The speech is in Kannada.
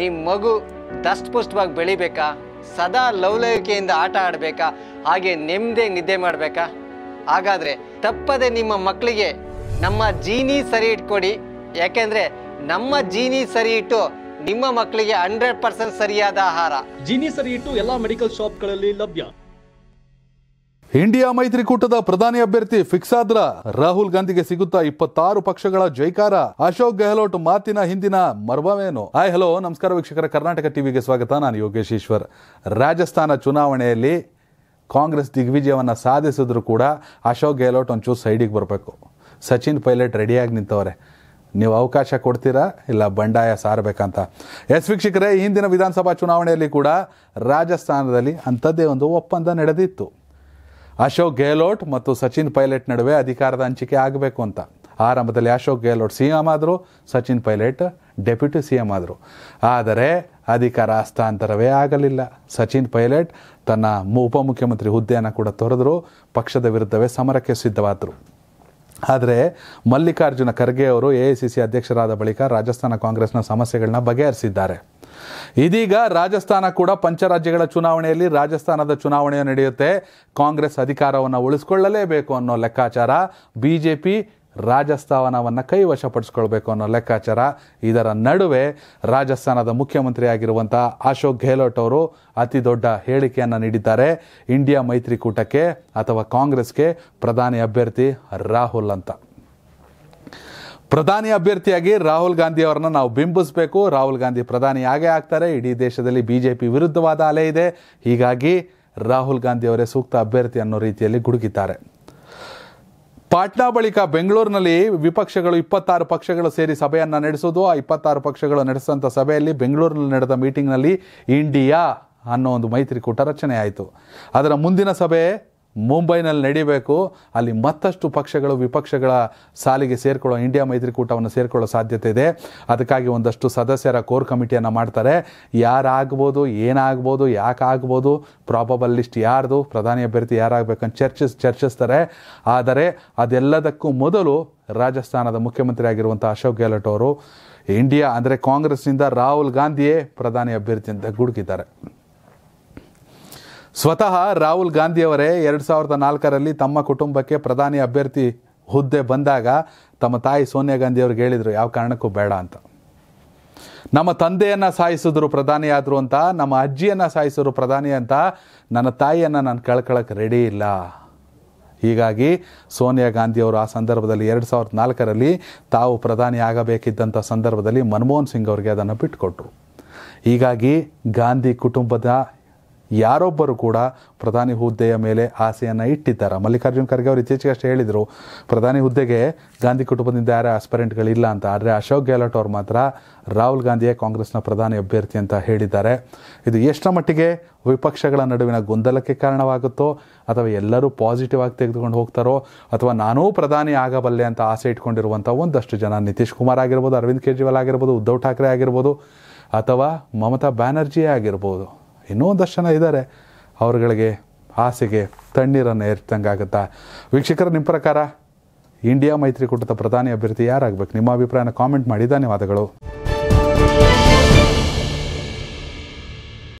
ನಿಮ್ಮ ಮಗು ದಷ್ಟಪುಷ್ಟವಾಗಿ ಬೆಳಿಬೇಕಾ ಸದಾ ಲವಲವಿಕೆಯಿಂದ ಆಟ ಆಡಬೇಕಾ ಹಾಗೆ ನೆಮ್ಮದಿ ನಿದ್ದೆ ಮಾಡಬೇಕಾ ಹಾಗಾದರೆ ತಪ್ಪದೆ ನಿಮ್ಮ ಮಕ್ಕಳಿಗೆ ನಮ್ಮ ಜೀನಿ ಸರಿ ಇಟ್ಕೊಡಿ ಯಾಕೆಂದರೆ ನಮ್ಮ ಜೀನಿ ಸರಿ ಇಟ್ಟು ನಿಮ್ಮ ಮಕ್ಕಳಿಗೆ ಹಂಡ್ರೆಡ್ ಪರ್ಸೆಂಟ್ ಸರಿಯಾದ ಆಹಾರ ಜೀನಿ ಸರಿ ಇಟ್ಟು ಎಲ್ಲ ಮೆಡಿಕಲ್ ಶಾಪ್ಗಳಲ್ಲಿ ಲಭ್ಯ ಇಂಡಿಯಾ ಮೈತ್ರಿಕೂಟದ ಪ್ರಧಾನಿ ಅಭ್ಯರ್ಥಿ ಫಿಕ್ಸ್ ಆದ್ರ ರಾಹುಲ್ ಗಾಂಧಿಗೆ ಸಿಗುತ್ತಾ ಇಪ್ಪತ್ತಾರು ಪಕ್ಷಗಳ ಜೈಕಾರ ಅಶೋಕ್ ಗೆಹ್ಲೋಟ್ ಮಾತಿನ ಹಿಂದಿನ ಮರ್ಮವೇನು ಹಾಯ್ ಹಲೋ ನಮಸ್ಕಾರ ವೀಕ್ಷಕರ ಕರ್ನಾಟಕ ಟಿವಿಗೆ ಸ್ವಾಗತ ನಾನು ಯೋಗೇಶ್ ಈಶ್ವರ್ ರಾಜಸ್ಥಾನ ಚುನಾವಣೆಯಲ್ಲಿ ಕಾಂಗ್ರೆಸ್ ದಿಗ್ವಿಜಯವನ್ನು ಸಾಧಿಸಿದ್ರು ಕೂಡ ಅಶೋಕ್ ಗೆಹ್ಲೋಟ್ ಒಂಚೂರು ಸೈಡಿಗೆ ಬರಬೇಕು ಸಚಿನ್ ಪೈಲಟ್ ರೆಡಿಯಾಗಿ ನಿಂತವ್ರೆ ನೀವು ಅವಕಾಶ ಕೊಡ್ತೀರಾ ಇಲ್ಲ ಬಂಡಾಯ ಸಾರಬೇಕಂತ ಎಸ್ ವೀಕ್ಷಕರೇ ಈ ಹಿಂದಿನ ವಿಧಾನಸಭಾ ಚುನಾವಣೆಯಲ್ಲಿ ಕೂಡ ರಾಜಸ್ಥಾನದಲ್ಲಿ ಅಂಥದ್ದೇ ಒಂದು ಒಪ್ಪಂದ ನಡೆದಿತ್ತು ಅಶೋಕ್ ಗೆಹ್ಲೋಟ್ ಮತ್ತು ಸಚಿನ್ ಪೈಲಟ್ ನಡುವೆ ಅಧಿಕಾರದ ಹಂಚಿಕೆ ಆಗಬೇಕು ಅಂತ ಆರಂಭದಲ್ಲಿ ಅಶೋಕ್ ಗೆಹ್ಲೋಟ್ ಸಿ ಎಂ ಆದರು Sachin Pilot deputy C M ಆದರು ಆದರೆ ಅಧಿಕಾರ ಹಸ್ತಾಂತರವೇ ಆಗಲಿಲ್ಲ ಸಚಿನ್ ಪೈಲಟ್ ತನ್ನ ಉಪಮುಖ್ಯಮಂತ್ರಿ ಹುದ್ದೆಯನ್ನು ಕೂಡ ತೊರೆದರು ಪಕ್ಷದ ವಿರುದ್ಧವೇ ಸಮರಕ್ಕೆ ಸಿದ್ಧವಾದರು ಆದರೆ ಮಲ್ಲಿಕಾರ್ಜುನ ಖರ್ಗೆ ಅವರು ಎ ಸಿ ಸಿ ಅಧ್ಯಕ್ಷರಾದ ಬಳಿಕ ರಾಜಸ್ಥಾನ ಕಾಂಗ್ರೆಸ್ನ ಸಮಸ್ಯೆಗಳನ್ನ ಬಗೆಹರಿಸಿದ್ದಾರೆ ಇದೀಗ ರಾಜಸ್ಥಾನ ಕೂಡ ಪಂಚರಾಜ್ಯಗಳ ಚುನಾವಣೆಯಲ್ಲಿ ರಾಜಸ್ಥಾನದ ಚುನಾವಣೆ ನಡೆಯುತ್ತೆ ಕಾಂಗ್ರೆಸ್ ಅಧಿಕಾರವನ್ನು ಉಳಿಸಿಕೊಳ್ಳಲೇಬೇಕು ಅನ್ನೋ ಲೆಕ್ಕಾಚಾರ ಬಿಜೆಪಿ ರಾಜಸ್ಥಾನವನ್ನು ಕೈವಶಪಡಿಸ್ಕೊಳ್ಬೇಕು ಅನ್ನೋ ಲೆಕ್ಕಾಚಾರ ಇದರ ನಡುವೆ ರಾಜಸ್ಥಾನದ ಮುಖ್ಯಮಂತ್ರಿಯಾಗಿರುವಂಥ ಅಶೋಕ್ ಗೆಹ್ಲೋಟ್ ಅವರು ಅತಿ ದೊಡ್ಡ ಹೇಳಿಕೆಯನ್ನು ನೀಡಿದ್ದಾರೆ ಇಂಡಿಯಾ ಮೈತ್ರಿಕೂಟಕ್ಕೆ ಅಥವಾ ಕಾಂಗ್ರೆಸ್ಗೆ ಪ್ರಧಾನಿ ಅಭ್ಯರ್ಥಿ ರಾಹುಲ್ ಅಂತ ಪ್ರಧಾನಿ ಅಭ್ಯರ್ಥಿಯಾಗಿ ರಾಹುಲ್ ಗಾಂಧಿ ಅವರನ್ನು ನಾವು ಬಿಂಬಿಸಬೇಕು ರಾಹುಲ್ ಗಾಂಧಿ ಪ್ರಧಾನಿ ಆಗೇ ಆಗ್ತಾರೆ ಇಡೀ ದೇಶದಲ್ಲಿ ಬಿ ಜೆ ಪಿ ವಿರುದ್ಧವಾದ ಅಲೆ ಇದೆ ಹೀಗಾಗಿ ರಾಹುಲ್ ಗಾಂಧಿ ಅವರೇ ಸೂಕ್ತ ಅಭ್ಯರ್ಥಿ ಅನ್ನೋ ರೀತಿಯಲ್ಲಿ ಗುಡುಗಿದ್ದಾರೆ ಪಾಟ್ನಾ ಬಳಿಕ ಬೆಂಗಳೂರಿನಲ್ಲಿ ವಿಪಕ್ಷಗಳು ಇಪ್ಪತ್ತಾರು ಪಕ್ಷಗಳು ಸೇರಿ ಸಭೆಯನ್ನು ನಡೆಸೋದು ಆ ಇಪ್ಪತ್ತಾರು ಪಕ್ಷಗಳು ನಡೆಸಿದಂಥ ಸಭೆಯಲ್ಲಿ ಬೆಂಗಳೂರಿನಲ್ಲಿ ನಡೆದ ಮೀಟಿಂಗ್ನಲ್ಲಿ ಇಂಡಿಯಾ ಅನ್ನೋ ಒಂದು ಮೈತ್ರಿಕೂಟ ರಚನೆ ಆಯಿತು ಅದರ ಮುಂದಿನ ಸಭೆ ಮುಂಬೈನಲ್ಲಿ ನಡೀಬೇಕು ಅಲ್ಲಿ ಮತ್ತಷ್ಟು ಪಕ್ಷಗಳು ವಿಪಕ್ಷಗಳ ಸಾಲಿಗೆ ಸೇರಿಕೊಳ್ಳೋ ಇಂಡಿಯಾ ಮೈತ್ರಿಕೂಟವನ್ನು ಸೇರಿಕೊಳ್ಳೋ ಸಾಧ್ಯತೆ ಇದೆ ಅದಕ್ಕಾಗಿ ಒಂದಷ್ಟು ಸದಸ್ಯರ ಕೋರ್ ಕಮಿಟಿಯನ್ನು ಮಾಡ್ತಾರೆ ಯಾರಾಗ್ಬೋದು ಏನಾಗ್ಬೋದು ಯಾಕೆ ಆಗ್ಬೋದು ಪ್ರಾಬಬಲ್ ಲಿಸ್ಟ್ ಯಾರ್ದು ಪ್ರಧಾನಿ ಅಭ್ಯರ್ಥಿ ಯಾರಾಗಬೇಕಂತ ಚರ್ಚಿಸ್ ಚರ್ಚಿಸ್ತಾರೆ ಆದರೆ ಅದೆಲ್ಲದಕ್ಕೂ ಮೊದಲು ರಾಜಸ್ಥಾನದ ಮುಖ್ಯಮಂತ್ರಿ ಆಗಿರುವಂಥ ಅಶೋಕ್ ಗೆಹ್ಲೋಟ್ ಅವರು ಇಂಡಿಯಾ ಅಂದರೆ ಕಾಂಗ್ರೆಸ್ನಿಂದ ರಾಹುಲ್ ಗಾಂಧಿಯೇ ಪ್ರಧಾನಿ ಅಭ್ಯರ್ಥಿ ಅಂತ ಗುಡುಗಿದ್ದಾರೆ ಸ್ವತಃ ರಾಹುಲ್ ಗಾಂಧಿಯವರೇ ಎರಡು ಸಾವಿರದ ನಾಲ್ಕರಲ್ಲಿ ತಮ್ಮ ಕುಟುಂಬಕ್ಕೆ ಪ್ರಧಾನಿ ಅಭ್ಯರ್ಥಿ ಹುದ್ದೆ ಬಂದಾಗ ತಮ್ಮ ತಾಯಿ ಸೋನಿಯಾ ಗಾಂಧಿ ಅವ್ರಿಗೆ ಹೇಳಿದರು ಯಾವ ಕಾರಣಕ್ಕೂ ಬೇಡ ಅಂತ ನಮ್ಮ ತಂದೆಯನ್ನು ಸಾಯಿಸಿದ್ರು ಪ್ರಧಾನಿ ಆದರು ಅಂತ ನಮ್ಮ ಅಜ್ಜಿಯನ್ನು ಸಾಯಿಸಿದ್ರು ಪ್ರಧಾನಿ ಅಂತ ನನ್ನ ತಾಯಿಯನ್ನು ನಾನು ಕಳ್ಕೊಳ್ಳೋಕ್ಕೆ ರೆಡಿ ಇಲ್ಲ ಹೀಗಾಗಿ ಸೋನಿಯಾ ಗಾಂಧಿಯವರು ಆ ಸಂದರ್ಭದಲ್ಲಿ ಎರಡು ಸಾವಿರದ ನಾಲ್ಕರಲ್ಲಿ ತಾವು ಪ್ರಧಾನಿ ಆಗಬೇಕಿದ್ದಂಥ ಸಂದರ್ಭದಲ್ಲಿ ಮನಮೋಹನ್ ಸಿಂಗ್ ಅವರಿಗೆ ಅದನ್ನು ಬಿಟ್ಟುಕೊಟ್ರು ಹೀಗಾಗಿ ಗಾಂಧಿ ಕುಟುಂಬದ ಯಾರೊಬ್ಬರು ಕೂಡ ಪ್ರಧಾನಿ ಹುದ್ದೆಯ ಮೇಲೆ ಆಸೆಯನ್ನು ಇಟ್ಟಿದ್ದಾರೆ ಮಲ್ಲಿಕಾರ್ಜುನ್ ಖರ್ಗೆ ಅವರು ಇತ್ತೀಚೆಗೆ ಅಷ್ಟೇ ಹೇಳಿದರು ಪ್ರಧಾನಿ ಹುದ್ದೆಗೆ ಗಾಂಧಿ ಕುಟುಂಬದಿಂದ ಯಾರ ಆಸ್ಪರೆಂಟ್ಗಳಿಲ್ಲ ಅಂತ ಆದರೆ ಅಶೋಕ್ ಗೆಹ್ಲೋಟ್ ಅವರು ಮಾತ್ರ ರಾಹುಲ್ ಗಾಂಧಿಯೇ ಕಾಂಗ್ರೆಸ್ನ ಪ್ರಧಾನಿ ಅಭ್ಯರ್ಥಿ ಅಂತ ಹೇಳಿದ್ದಾರೆ ಇದು ಎಷ್ಟರ ಮಟ್ಟಿಗೆ ವಿಪಕ್ಷಗಳ ನಡುವಿನ ಗೊಂದಲಕ್ಕೆ ಕಾರಣವಾಗುತ್ತೋ ಅಥವಾ ಎಲ್ಲರೂ ಪಾಸಿಟಿವ್ ಆಗಿ ತೆಗೆದುಕೊಂಡು ಹೋಗ್ತಾರೋ ಅಥವಾ ನಾನೂ ಪ್ರಧಾನಿ ಆಗಬಲ್ಲೆ ಅಂತ ಆಸೆ ಇಟ್ಕೊಂಡಿರುವಂಥ ಒಂದಷ್ಟು ಜನ ನಿತೀಶ್ ಕುಮಾರ್ ಆಗಿರ್ಬೋದು ಅರವಿಂದ್ ಕೇಜ್ರಿವಾಲ್ ಆಗಿರ್ಬೋದು ಉದ್ಧವ್ ಠಾಕ್ರೆ ಆಗಿರ್ಬೋದು ಅಥವಾ ಮಮತಾ ಬ್ಯಾನರ್ಜಿಯೇ ಆಗಿರ್ಬೋದು ಇನ್ನೂ ಒಂದಷ್ಟು ಜನ ಇದ್ದಾರೆ ಅವ್ರಗಳಿಗೆ ಆಸೆಗೆ ತಣ್ಣೀರನ್ನು ಏರ್ತಂಗೆ ಆಗುತ್ತಾ ವೀಕ್ಷಕರು ನಿಮ್ಮ ಪ್ರಕಾರ ಇಂಡಿಯಾ ಮೈತ್ರಿಕೂಟದ ಪ್ರಧಾನಿ ಅಭ್ಯರ್ಥಿ ಯಾರಾಗಬೇಕು ನಿಮ್ಮ ಅಭಿಪ್ರಾಯನ ಕಾಮೆಂಟ್ ಮಾಡಿ ಧನ್ಯವಾದಗಳು